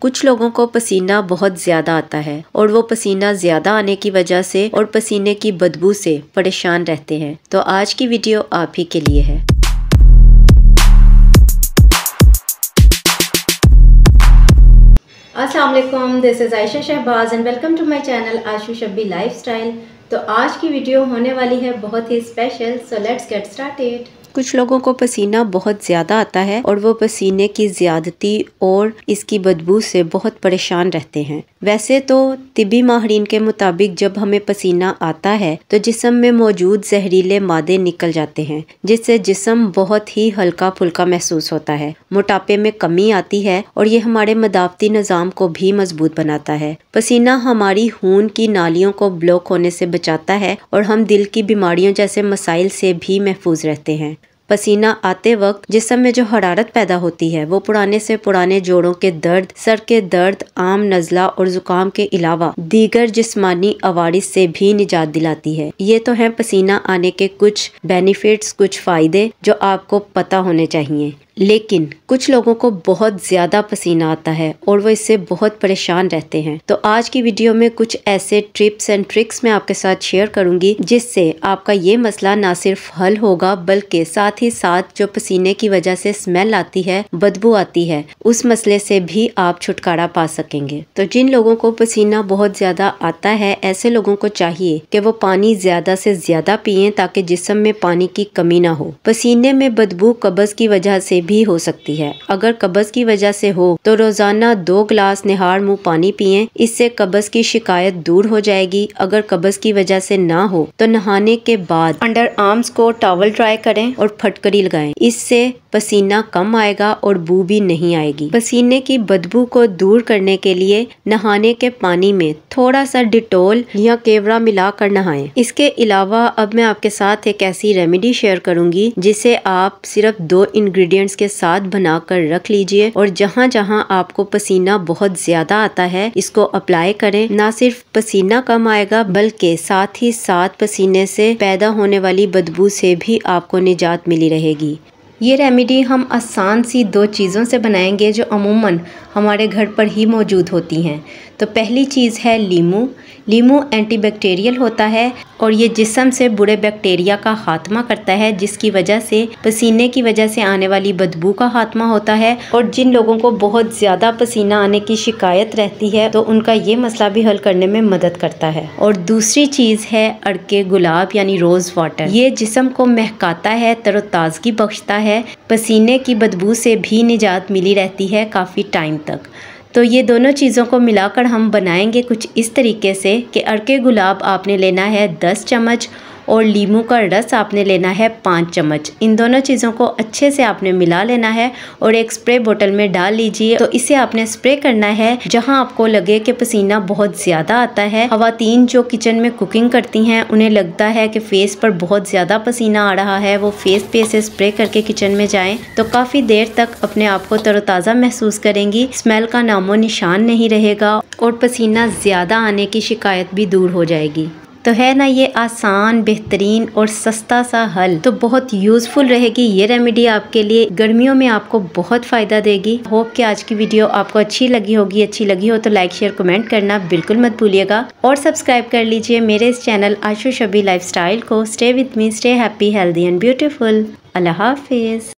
कुछ लोगों को पसीना बहुत ज़्यादा आता है और वो पसीना ज़्यादा आने की वजह से और पसीने की बदबू से परेशान रहते हैं तो आज की वीडियो आप ही के लिए है असलम this is Ayesha Shahbaz and welcome to my channel Ashu Shabbi life तो आज की वीडियो होने वाली है बहुत ही special so let's get started कुछ लोगों को पसीना बहुत ज़्यादा आता है और वो पसीने की ज़्यादती और इसकी बदबू से बहुत परेशान रहते हैं वैसे तो तिबी माहरीन के मुताबिक जब हमें पसीना आता है तो जिसम में मौजूद जहरीले मादे निकल जाते हैं जिससे जिसम बहुत ही हल्का फुल्का महसूस होता है मोटापे में कमी आती है और ये हमारे मदावती निज़ाम को भी मजबूत बनाता है पसीना हमारी खून की नालियों को ब्लॉक होने से बचाता है और हम दिल की बीमारियों जैसे मसाइल से भी महफूज रहते हैं पसीना आते वक्त जिसम में जो हरारत पैदा होती है वो पुराने से पुराने जोड़ों के दर्द सर के दर्द आम नज़ला और जुकाम के अलावा दीगर जिसमानी आवारिस से भी निजात दिलाती है ये तो है पसीना आने के कुछ बेनिफिट्स कुछ फ़ायदे जो आपको पता होने चाहिए लेकिन कुछ लोगों को बहुत ज़्यादा पसीना आता है और वो इससे बहुत परेशान रहते हैं तो आज की वीडियो में कुछ ऐसे ट्रिप्स एंड ट्रिक्स मैं आपके साथ शेयर करूंगी जिससे आपका ये मसला ना सिर्फ हल होगा बल्कि साथ ही साथ जो पसीने की वजह से स्मेल आती है बदबू आती है उस मसले से भी आप छुटकारा पा सकेंगे तो जिन लोगों को पसीना बहुत ज़्यादा आता है ऐसे लोगों को चाहिए कि वो पानी ज़्यादा से ज़्यादा पिए ताकि जिसम में पानी की कमी ना हो पसीने में बदबू कब्ज़ की वजह से भी हो सकती है अगर कब्ज की वजह से हो तो रोजाना दो ग्लास निहार मुँह पानी पिए इससे कब्ज की शिकायत दूर हो जाएगी अगर कब्ज की वजह से ना हो तो नहाने के बाद अंडर आर्म्स को टॉवल ड्राई करें और फटकड़ी लगाएं इससे पसीना कम आएगा और बू भी नहीं आएगी पसीने की बदबू को दूर करने के लिए नहाने के पानी में थोड़ा सा डिटोल या केवरा मिला कर नहाएं इसके अलावा अब मैं आपके साथ एक ऐसी रेमेडी शेयर करूंगी जिसे आप सिर्फ दो इंग्रेडिएंट के साथ बनाकर रख लीजिए और जहाँ जहाँ आपको पसीना बहुत ज्यादा आता है इसको अप्लाई करें ना सिर्फ पसीना कम आएगा बल्कि साथ ही साथ पसीने से पैदा होने वाली बदबू से भी आपको निजात मिली रहेगी ये रेमेडी हम आसान सी दो चीज़ों से बनाएंगे जो अमूमन हमारे घर पर ही मौजूद होती हैं तो पहली चीज़ है लीमू लीमू एंटीबैक्टीरियल होता है और ये जिसम से बुरे बैक्टीरिया का खात्मा करता है जिसकी वजह से पसीने की वजह से आने वाली बदबू का खात्मा होता है और जिन लोगों को बहुत ज़्यादा पसीना आने की शिकायत रहती है तो उनका ये मसला भी हल करने में मदद करता है और दूसरी चीज़ है अड़के गुलाब यानी रोज़ वाटर ये जिसम को महकाता है तरोताजगी बख्शता है पसीने की बदबू से भी निजात मिली रहती है काफ़ी टाइम तक तो ये दोनों चीज़ों को मिलाकर हम बनाएंगे कुछ इस तरीके से कि अड़के गुलाब आपने लेना है दस चम्मच और लीमू का रस आपने लेना है पाँच चम्मच इन दोनों चीज़ों को अच्छे से आपने मिला लेना है और एक स्प्रे बोतल में डाल लीजिए तो इसे आपने स्प्रे करना है जहाँ आपको लगे कि पसीना बहुत ज़्यादा आता है खातन जो किचन में कुकिंग करती हैं उन्हें लगता है कि फेस पर बहुत ज़्यादा पसीना आ रहा है वो फेस पे इसे स्प्रे करके किचन में जाएँ तो काफ़ी देर तक अपने आप को तरोताज़ा महसूस करेंगी स्मेल का नामो निशान नहीं रहेगा और पसीना ज़्यादा आने की शिकायत भी दूर हो जाएगी तो है ना ये आसान बेहतरीन और सस्ता सा हल तो बहुत यूज़फुल रहेगी ये रेमेडी आपके लिए गर्मियों में आपको बहुत फ़ायदा देगी होप कि आज की वीडियो आपको अच्छी लगी होगी अच्छी लगी हो तो लाइक शेयर कमेंट करना बिल्कुल मत भूलिएगा और सब्सक्राइब कर लीजिए मेरे इस चैनल आशु शबी लाइफ को stay with me stay happy healthy and beautiful अल्लाह हाफिज़